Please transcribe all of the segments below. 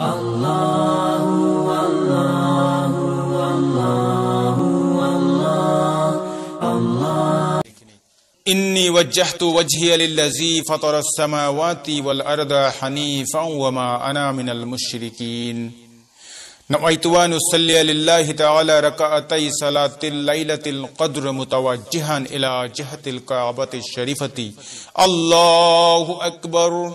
الله والله والله والله الله إني وجهت وجهي للذي فطر السماوات والأرض حنيفا وما أنا من المشركين نويت أن أصلي لله تعالى ركعتي صلاة الليلة القدر متوجها إلى جهة الكعبة الشريفة الله أكبر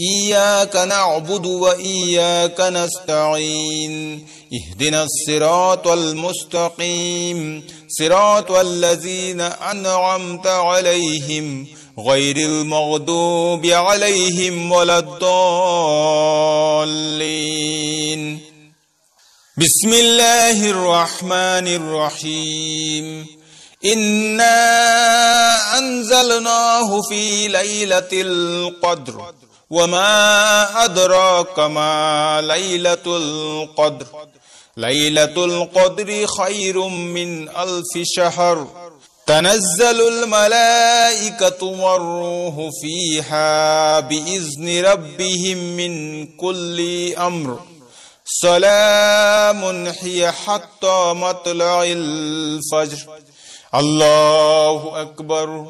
إياك نعبد وإياك نستعين اهدنا الصراط المستقيم صراط الذين أنعمت عليهم غير المغضوب عليهم ولا الضالين بسم الله الرحمن الرحيم إنا أنزلناه في ليلة القدر وما أدراك ما ليلة القدر ليلة القدر خير من ألف شهر تنزل الملائكة والروح فيها بإذن ربهم من كل أمر سلام هي حتى مطلع الفجر الله أكبر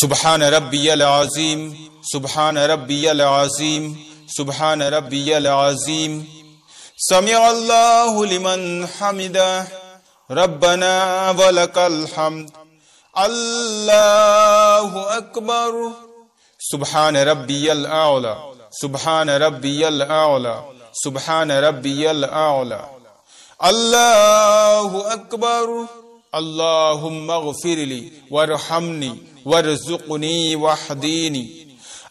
سبحان ربي العظيم سبحان ربي العظيم سبحان ربي العظيم سمع الله لمن حمده ربنا ولك الحمد الله أكبر سبحان ربي الأعلى سبحان ربي الأعلى سبحان ربي الأعلى الله أكبر اللهم اغفر لي وارحمني وارزقني وحديني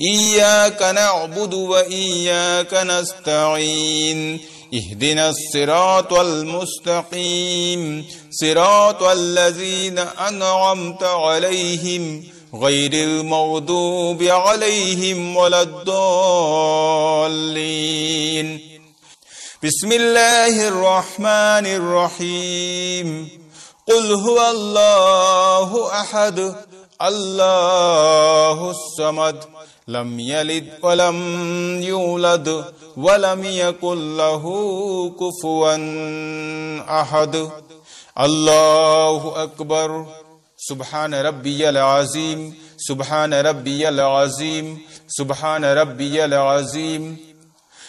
إياك نعبد وإياك نستعين اهدنا الصراط المستقيم صراط الذين أنعمت عليهم غير المغضوب عليهم ولا الضالين بسم الله الرحمن الرحيم قل هو الله أحد الله الصمد لم يلد ولم يولد ولم يكن له كفوا أحد الله أكبر سبحان ربي العظيم سبحان ربي العظيم سبحان ربي العظيم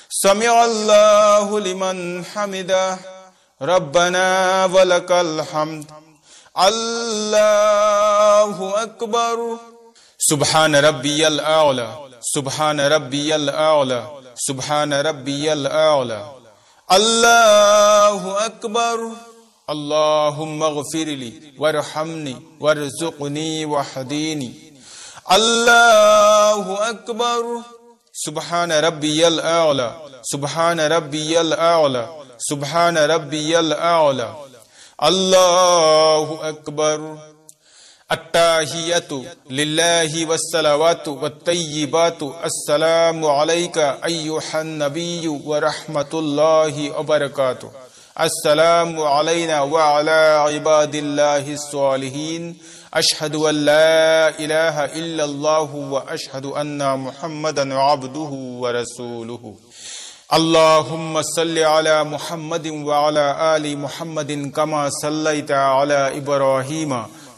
سمع الله لمن حمده ربنا ولك الحمد الله أكبر سبحان ربي الأعلى سبحان ربي الأعلى سبحان ربي الأعلى الله أكبر اللهم اغفر لي وارحمني وارزقني وحديني الله أكبر سبحان ربي الأعلى سبحان ربي الأعلى سبحان ربي الأعلى الله أكبر التاہیت للہ والسلوات والطیبات السلام علیکہ ایوہ النبی ورحمت اللہ وبرکاتہ السلام علینا وعلا عباد اللہ الصالحین اشہد ان لا الہ الا اللہ واشہد ان محمد عبدہ ورسولہ اللہم صلی علی محمد وعلا آل محمد کما صلیت علی ابراہیمہ